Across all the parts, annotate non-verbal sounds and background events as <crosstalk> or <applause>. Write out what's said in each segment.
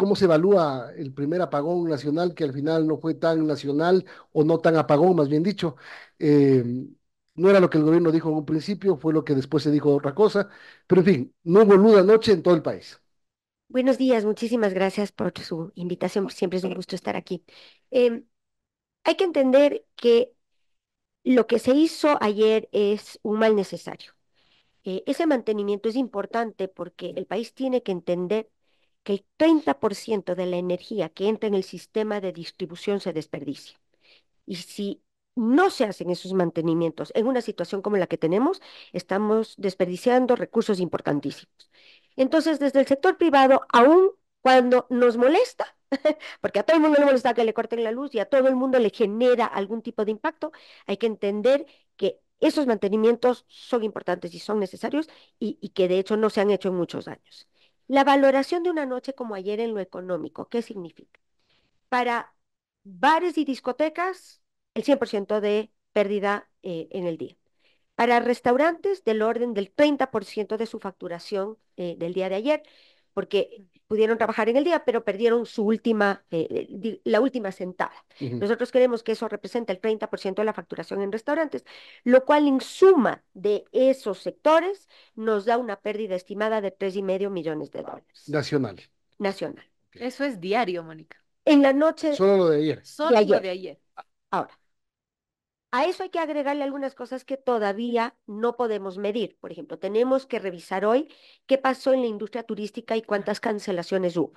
¿Cómo se evalúa el primer apagón nacional que al final no fue tan nacional o no tan apagón, más bien dicho? Eh, no era lo que el gobierno dijo en un principio, fue lo que después se dijo otra cosa, pero en fin, no hubo luz anoche en todo el país. Buenos días, muchísimas gracias por su invitación, siempre es un gusto estar aquí. Em, hay que entender que lo que se hizo ayer es un mal necesario. Eh, ese mantenimiento es importante porque el país tiene que entender que el 30% de la energía que entra en el sistema de distribución se desperdicia. Y si no se hacen esos mantenimientos en una situación como la que tenemos, estamos desperdiciando recursos importantísimos. Entonces, desde el sector privado, aún cuando nos molesta, <laughs> porque a todo el mundo le molesta que le corten la luz y a todo el mundo le genera algún tipo de impacto, hay que entender que esos mantenimientos son importantes y son necesarios y, y que de hecho no se han hecho en muchos años. La valoración de una noche como ayer en lo económico, ¿qué significa? Para bares y discotecas, el 100% de pérdida eh, en el día. Para restaurantes, del orden del 30% de su facturación eh, del día de ayer porque pudieron trabajar en el día, pero perdieron su última, eh, eh, la última sentada. Nosotros queremos que eso representa el 30% de la facturación en restaurantes, lo cual en suma de esos sectores nos da una pérdida estimada de 3,5 millones de dólares. Nacional. Nacional. Eso es diario, Mónica. En la noche. Solo lo de ayer. Solo Lo de ayer. Ahora, a eso hay que agregarle algunas cosas que todavía no podemos medir. Por ejemplo, tenemos que revisar hoy qué pasó en la industria turística y cuántas cancelaciones hubo.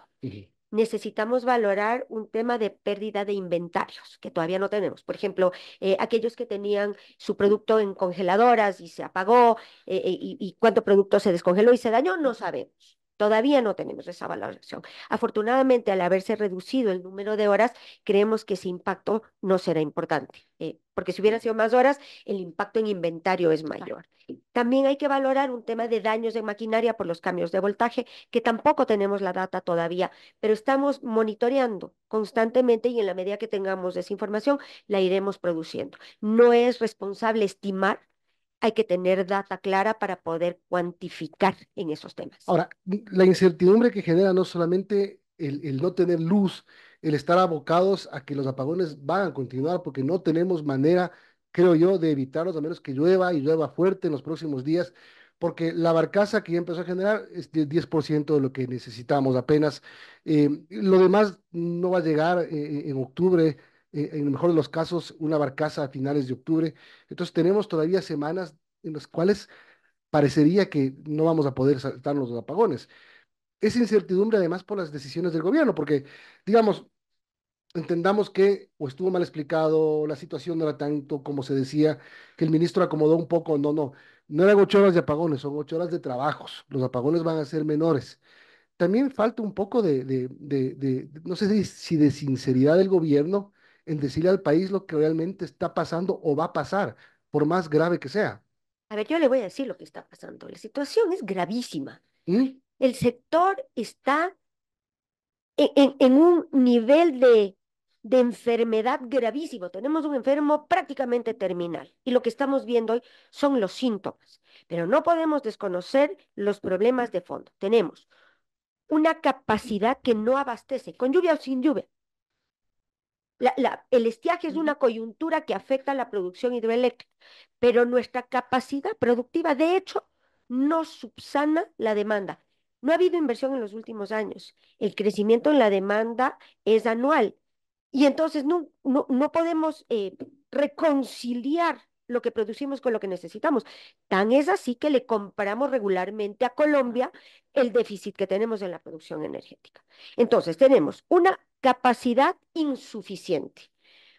Necesitamos valorar un tema de pérdida de inventarios que todavía no tenemos. Por ejemplo, eh, aquellos que tenían su producto en congeladoras y se apagó eh, eh, y, y cuánto producto se descongeló y se dañó, no sabemos. Todavía no tenemos esa valoración. Afortunadamente, al haberse reducido el número de horas, creemos que ese impacto no será importante, eh, porque si hubieran sido más horas, el impacto en inventario es mayor. También hay que valorar un tema de daños de maquinaria por los cambios de voltaje, que tampoco tenemos la data todavía, pero estamos monitoreando constantemente y en la medida que tengamos esa información, la iremos produciendo. No es responsable estimar hay que tener data clara para poder cuantificar en esos temas. Ahora, la incertidumbre que genera no solamente el, no tener luz, el estar abocados a que los apagones van a continuar porque no tenemos manera, creo yo, de evitarlos a menos que llueva y llueva fuerte en los próximos días porque la barcaza que ya empezó a generar es del 10% de lo que necesitamos apenas. Eh, lo demás no va a llegar eh, en octubre, eh, en el mejor de los casos, una barcaza a finales de octubre. Entonces tenemos todavía semanas en las cuales parecería que no vamos a poder saltarnos los apagones. Es incertidumbre además por las decisiones del gobierno, porque, digamos, entendamos que o estuvo mal explicado, la situación no era tanto como se decía, que el ministro acomodó un poco, no, no, no eran ocho horas de apagones, son ocho horas de trabajos, los apagones van a ser menores. También falta un poco de, de, no sé si de sinceridad del gobierno en decirle al país lo que realmente está pasando o va a pasar, por más grave que sea. A ver, yo le voy a decir lo que está pasando. La situación es gravísima. ¿Mm? El sector está en, un nivel de, enfermedad gravísimo. Tenemos un enfermo prácticamente terminal y lo que estamos viendo hoy son los síntomas. Pero no podemos desconocer los problemas de fondo. Tenemos una capacidad que no abastece, con lluvia o sin lluvia, el estiaje es una coyuntura que afecta a la producción hidroeléctrica, pero nuestra capacidad productiva, de hecho, no subsana la demanda. No ha habido inversión en los últimos años. El crecimiento en la demanda es anual. Y entonces no, no, podemos eh, reconciliar lo que producimos con lo que necesitamos. Tan es así que le compramos regularmente a Colombia el déficit que tenemos en la producción energética. Entonces, tenemos una capacidad insuficiente,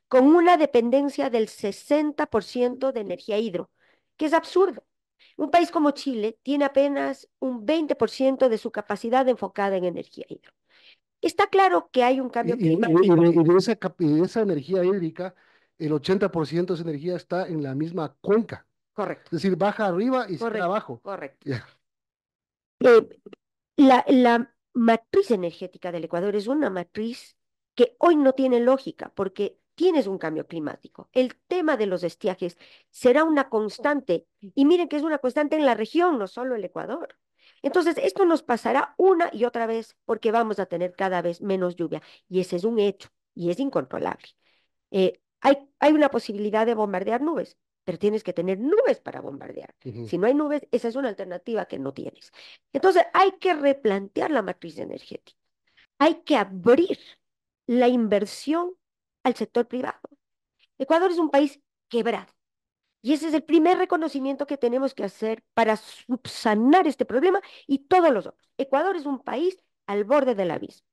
con una dependencia del 60% de energía hidro, que es absurdo. Un país como Chile tiene apenas un 20% de su capacidad enfocada en energía hidro. Está claro que hay un cambio climático. Y, de, esa, energía hídrica, el 80% de esa energía está en la misma cuenca. Correcto. Es decir, baja arriba y se abajo. Correcto. Eh, la, la, matriz energética del Ecuador es una matriz que hoy no tiene lógica porque tienes un cambio climático. El tema de los estiajes será una constante y miren que es una constante en la región, no solo el Ecuador. Entonces, esto nos pasará una y otra vez porque vamos a tener cada vez menos lluvia y ese es un hecho y es incontrolable. Eh, hay una posibilidad de bombardear nubes, pero tienes que tener nubes para bombardear. Si no hay nubes, esa es una alternativa que no tienes. Entonces, hay que replantear la matriz energética. Hay que abrir la inversión al sector privado. Ecuador es un país quebrado. Y ese es el primer reconocimiento que tenemos que hacer para subsanar este problema y todos los otros. Ecuador es un país al borde del abismo.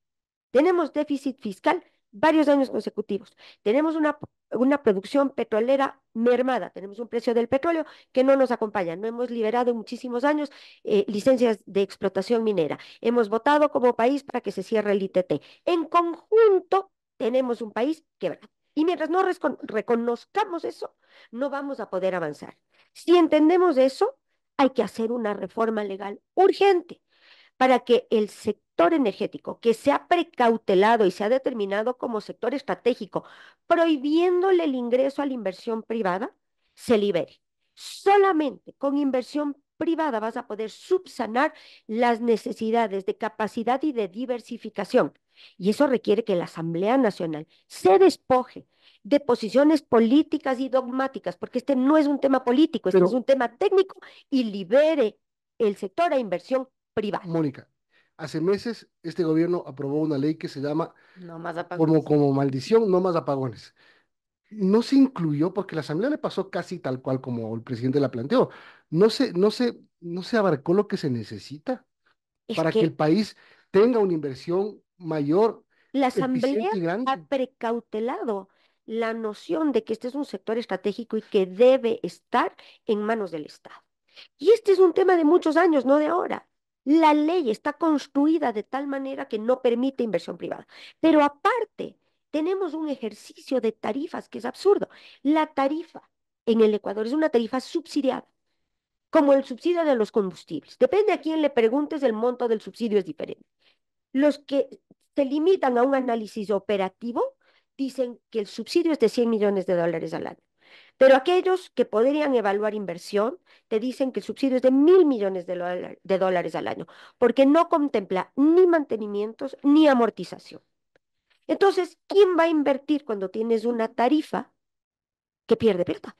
Tenemos déficit fiscal varios años consecutivos. Tenemos una, una producción petrolera mermada, tenemos un precio del petróleo que no nos acompaña, no hemos liberado en muchísimos años eh, licencias de explotación minera, hemos votado como país para que se cierre el ITT. En conjunto, tenemos un país quebrado. Y mientras no reconozcamos eso, no vamos a poder avanzar. Si entendemos eso, hay que hacer una reforma legal urgente para que el, sector sector energético que se ha precautelado y se ha determinado como sector estratégico, prohibiéndole el ingreso a la inversión privada, se libere. Solamente con inversión privada vas a poder subsanar las necesidades de capacidad y de diversificación. Y eso requiere que la Asamblea Nacional se despoje de posiciones políticas y dogmáticas, porque este no es un tema político, este es un tema técnico y libere el sector a inversión privada. Mónica, hace meses este gobierno aprobó una ley que se llama no más como, como maldición, no más apagones. No se incluyó porque la Asamblea le pasó casi tal cual como el presidente la planteó. No se, no se, no se abarcó lo que se necesita para que... que el país tenga una inversión mayor. La Asamblea ha precautelado la noción de que este es un sector estratégico y que debe estar en manos del Estado. Y este es un tema de muchos años, no de ahora. La ley está construida de tal manera que no permite inversión privada. Pero aparte, tenemos un ejercicio de tarifas que es absurdo. La tarifa en el Ecuador es una tarifa subsidiada, como el subsidio de los combustibles. Depende a quién le preguntes, el monto del subsidio es diferente. Los que se limitan a un análisis operativo dicen que el subsidio es de 100 millones de dólares al año. Pero aquellos que podrían evaluar inversión te dicen que el subsidio es de mil millones de, de dólares al año, porque no contempla ni mantenimientos ni amortización. Entonces, ¿quién va a invertir cuando tienes una tarifa que pierde plata?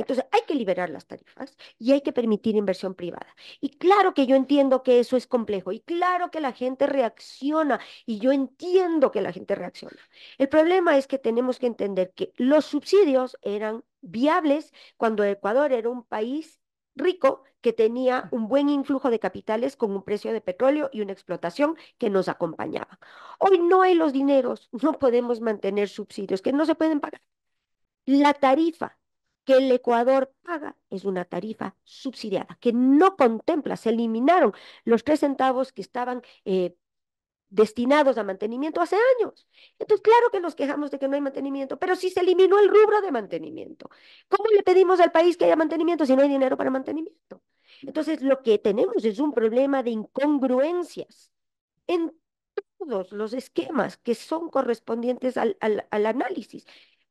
Entonces, hay que liberar las tarifas y hay que permitir inversión privada. Y claro que yo entiendo que eso es complejo y claro que la gente reacciona y yo entiendo que la gente reacciona. El problema es que tenemos que entender que los subsidios eran viables cuando Ecuador era un país rico que tenía un buen influjo de capitales con un precio de petróleo y una explotación que nos acompañaba Hoy no hay los dineros, no podemos mantener subsidios que no se pueden pagar. La tarifa el Ecuador paga es una tarifa subsidiada, que no contempla, se eliminaron los tres centavos que estaban eh, destinados a mantenimiento hace años. Entonces, claro que nos quejamos de que no hay mantenimiento, pero si se eliminó el rubro de mantenimiento, ¿cómo le pedimos al país que haya mantenimiento si no hay dinero para mantenimiento? Entonces, lo que tenemos es un problema de incongruencias en todos los esquemas que son correspondientes al análisis.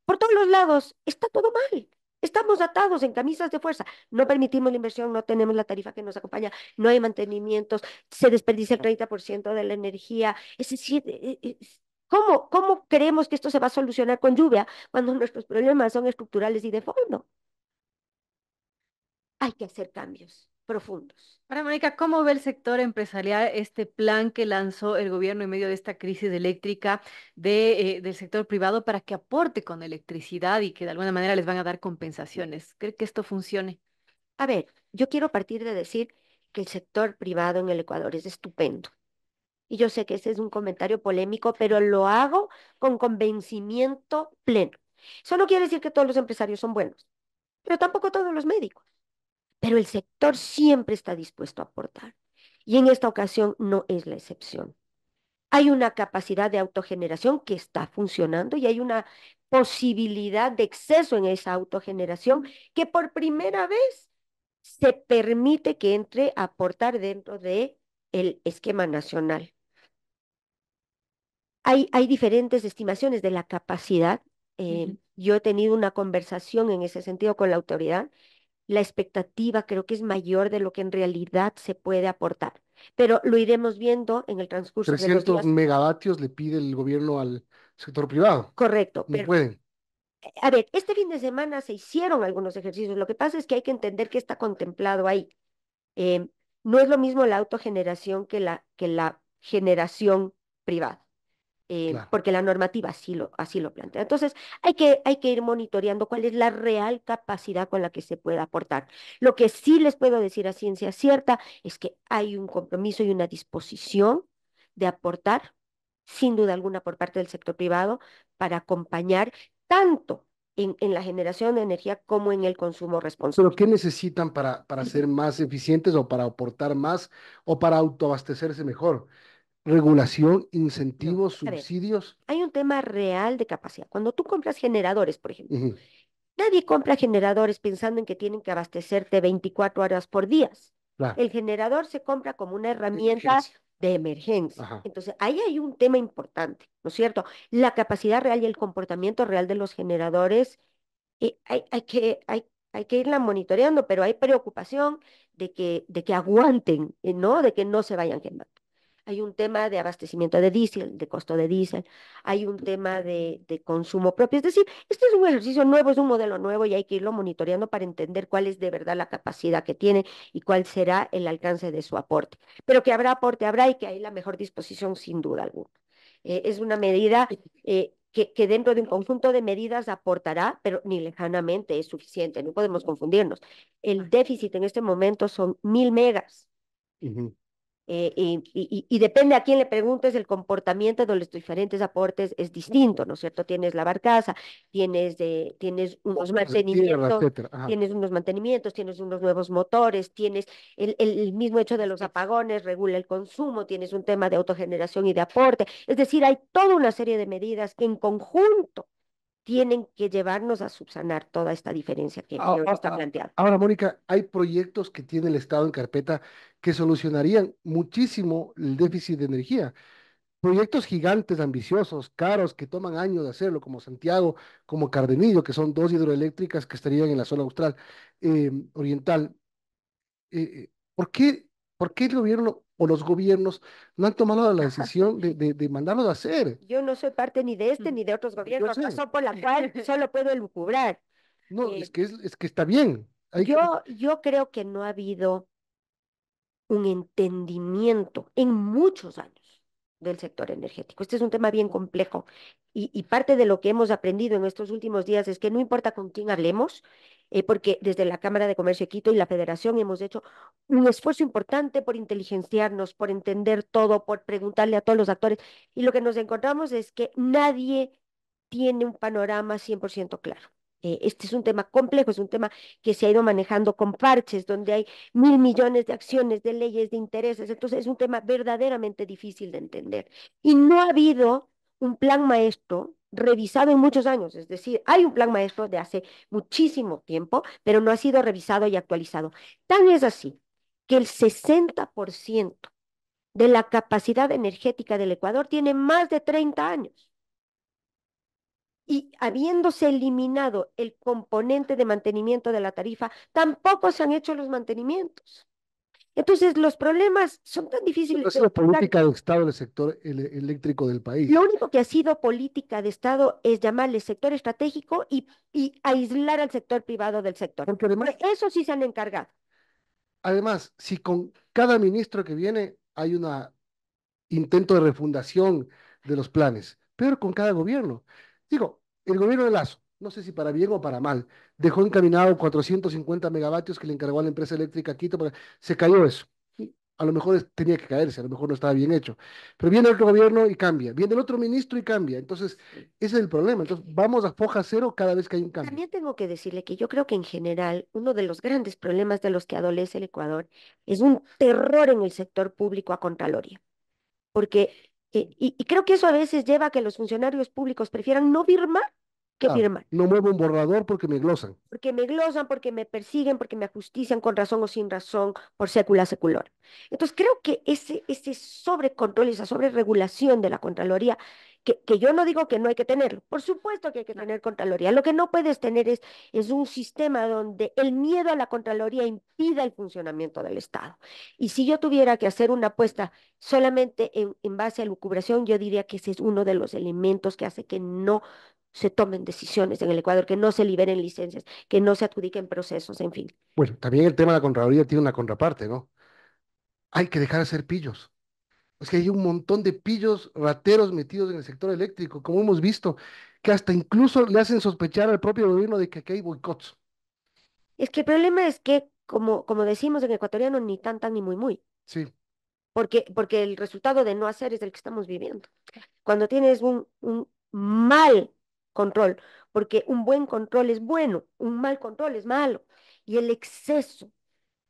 Por todos los lados está todo mal. Estamos atados en camisas de fuerza. No permitimos la inversión, no tenemos la tarifa que nos acompaña, no hay mantenimientos, se desperdicia el 30% de la energía. Es decir, e, e, e, ¿cómo, ¿cómo creemos que esto se va a solucionar con lluvia cuando <laughs> nuestros problemas son estructurales y de fondo? Hay que hacer cambios profundos. Ahora, Mónica, ¿cómo ve el sector empresarial este plan que lanzó el gobierno en medio de esta crisis eléctrica eh, del sector privado para que aporte con electricidad y que de alguna manera les van a dar compensaciones? ¿Cree que esto funcione? A ver, yo quiero partir de decir que el sector privado en el Ecuador es estupendo. Y yo sé que ese es un comentario polémico, pero lo hago con convencimiento pleno. Eso no quiere decir que todos los empresarios son buenos, pero tampoco todos los médicos pero el sector siempre está dispuesto a aportar. Y en esta ocasión no es la excepción. Hay una capacidad de autogeneración que está funcionando y hay una posibilidad de exceso en esa autogeneración que por primera vez se permite que entre a aportar dentro del el esquema nacional. Hay, hay, diferentes estimaciones de la capacidad. Eh, yo he tenido una conversación en ese sentido con la autoridad la expectativa creo que es mayor de lo que en realidad se puede aportar. Pero lo iremos viendo en el transcurso 300 de megavatios le pide el gobierno al sector privado. Correcto. pueden. A ver, este fin de semana se hicieron algunos ejercicios. Lo que pasa es que hay que entender que está contemplado ahí. Em, no es lo mismo la autogeneración que la, que la generación privada. Eh, porque la normativa así lo, así lo plantea. Entonces, hay que, hay que ir monitoreando cuál es la real capacidad con la que se puede aportar. Lo que sí les puedo decir a ciencia cierta es que hay un compromiso y una disposición de aportar, sin duda alguna, por parte del sector privado para acompañar tanto en, la generación de energía como en el consumo responsable. ¿Pero qué necesitan para, para ser más eficientes o para aportar más o para autoabastecerse mejor? regulación, incentivos, subsidios. hay un tema real de capacidad. Cuando tú compras generadores, por ejemplo, nadie compra generadores pensando en que tienen que abastecerte 24 horas por día. El generador se compra como una herramienta de emergencia. Entonces, ahí hay un tema importante, ¿no es cierto? La capacidad real y el comportamiento real de los generadores, eh, hay, que, hay, hay que irla monitoreando, pero hay preocupación de que, de que aguanten, eh, ¿no? De que no se vayan quemando hay un tema de abastecimiento de diésel, de costo de diésel, hay un tema de, consumo propio. Es decir, este es un ejercicio nuevo, es un modelo nuevo y hay que irlo monitoreando para entender cuál es de verdad la capacidad que tiene y cuál será el alcance de su aporte. Pero que habrá aporte, habrá y que hay la mejor disposición sin duda alguna. Eh, es una medida eh, que, dentro de un conjunto de medidas aportará, pero ni lejanamente es suficiente, no podemos confundirnos. El déficit en este momento son mil megas. Eh, y, depende a quién le preguntes, el comportamiento de los diferentes aportes es distinto, ¿no es cierto? Tienes la barcaza, tienes, de, tienes unos mantenimientos, tienes unos mantenimientos, tienes unos nuevos motores, tienes el, el, mismo hecho de los apagones, regula el consumo, tienes un tema de autogeneración y de aporte. Es decir, hay toda una serie de medidas que en conjunto tienen que llevarnos a subsanar toda esta diferencia que ah, está ah, ah. planteada. Ahora, Mónica, hay proyectos que tiene el Estado en carpeta que solucionarían muchísimo el déficit de energía. Proyectos gigantes, ambiciosos, caros, que toman años de hacerlo, como Santiago, como Cardenillo, que son dos hidroeléctricas que estarían en la zona austral, eh, oriental. Eh, eh, ¿Por qué ¿Por qué el gobierno o los gobiernos no han tomado la decisión de, mandarlo a hacer? Yo no soy parte ni de este mm. ni de otros gobiernos, razón por la cual <laughs> solo puedo elucubrar. No, eh es, que es, que está bien. yo, yo creo que no ha habido un entendimiento en muchos años del sector energético. Este es un tema bien complejo y, parte de lo que hemos aprendido en estos últimos días es que no importa con quién hablemos, eh, porque desde la Cámara de Comercio de Quito y la Federación hemos hecho un esfuerzo importante por inteligenciarnos, por entender todo, por preguntarle a todos los actores. Y lo que nos encontramos es que nadie tiene un panorama 100% claro. Eh, este es un tema complejo, es un tema que se ha ido manejando con parches, donde hay mil millones de acciones, de leyes, de intereses. Entonces es un tema verdaderamente difícil de entender. Y no ha habido un plan maestro revisado en muchos años, es decir, hay un plan maestro de hace muchísimo tiempo, pero no ha sido revisado y actualizado. Tan es así que el 60% de la capacidad energética del Ecuador tiene más de 30 años. Y habiéndose eliminado el componente de mantenimiento de la tarifa, tampoco se han hecho los mantenimientos. Entonces, los problemas son tan difíciles. No es la política de Estado del sector eléctrico del país. Lo único que ha sido política de Estado es llamarle sector estratégico y, aislar al sector privado del sector. eso sí se han encargado. Además, si con cada ministro que viene hay un intento de refundación de los planes, pero con cada gobierno. Digo, el gobierno de Lazo, no sé si para bien o para mal, dejó encaminado 450 megavatios que le encargó a la empresa eléctrica Quito. Para... Se cayó eso. A lo mejor tenía que caerse, a lo mejor no estaba bien hecho. Pero viene otro gobierno y cambia, viene el otro ministro y cambia. Entonces, ese es el problema. Entonces, vamos a foja cero cada vez que hay un cambio. También tengo que decirle que yo creo que en general uno de los grandes problemas de los que adolece el Ecuador es un terror en el sector público a Contraloría. Porque, eh, y, y creo que eso a veces lleva a que los funcionarios públicos prefieran no firmar ¿Qué firma? Ah, no muevo un borrador porque me glosan. Porque me glosan, porque me persiguen, porque me ajustician con razón o sin razón, por sécula secular. Entonces creo que ese, ese sobrecontrol, esa sobreregulación de la Contraloría que, yo no digo que no hay que tenerlo, por supuesto que hay que tener Contraloría, lo que no puedes tener es, es un sistema donde el miedo a la Contraloría impida el funcionamiento del Estado. Y si yo tuviera que hacer una apuesta solamente en, en base a lucubración, yo diría que ese es uno de los elementos que hace que no se tomen decisiones en el Ecuador, que no se liberen licencias, que no se adjudiquen procesos, en fin. Bueno, también el tema de la Contraloría tiene una contraparte, ¿no? Hay que dejar de ser pillos es que hay un montón de pillos rateros metidos en el sector eléctrico, como hemos visto, que hasta incluso le hacen sospechar al propio gobierno de que aquí hay boicots. Es que el problema es que, como, como decimos en ecuatoriano, ni tan tan ni muy muy. Sí. Porque, porque el resultado de no hacer es el que estamos viviendo. Cuando tienes un, un mal control, porque un buen control es bueno, un mal control es malo. Y el exceso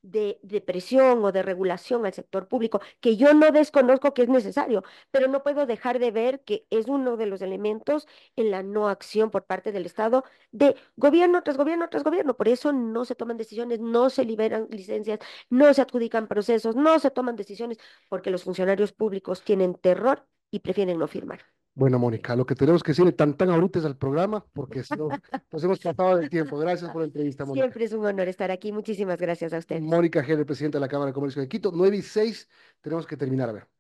de, presión o de regulación al sector público, que yo no desconozco que es necesario, pero no puedo dejar de ver que es uno de los elementos en la no acción por parte del Estado de gobierno tras gobierno tras gobierno. Por eso no se toman decisiones, no se liberan licencias, no se adjudican procesos, no se toman decisiones, porque los funcionarios públicos tienen terror y prefieren no firmar. Bueno, Mónica, lo que tenemos que decir es tan tan ahorita al programa, porque si <laughs> nos hemos tratado del tiempo. Gracias por la entrevista, Mónica. Siempre es un honor estar aquí. Muchísimas gracias a usted. Mónica Gel, presidenta de la Cámara de Comercio de Quito. 9 y 6, tenemos que terminar. A ver.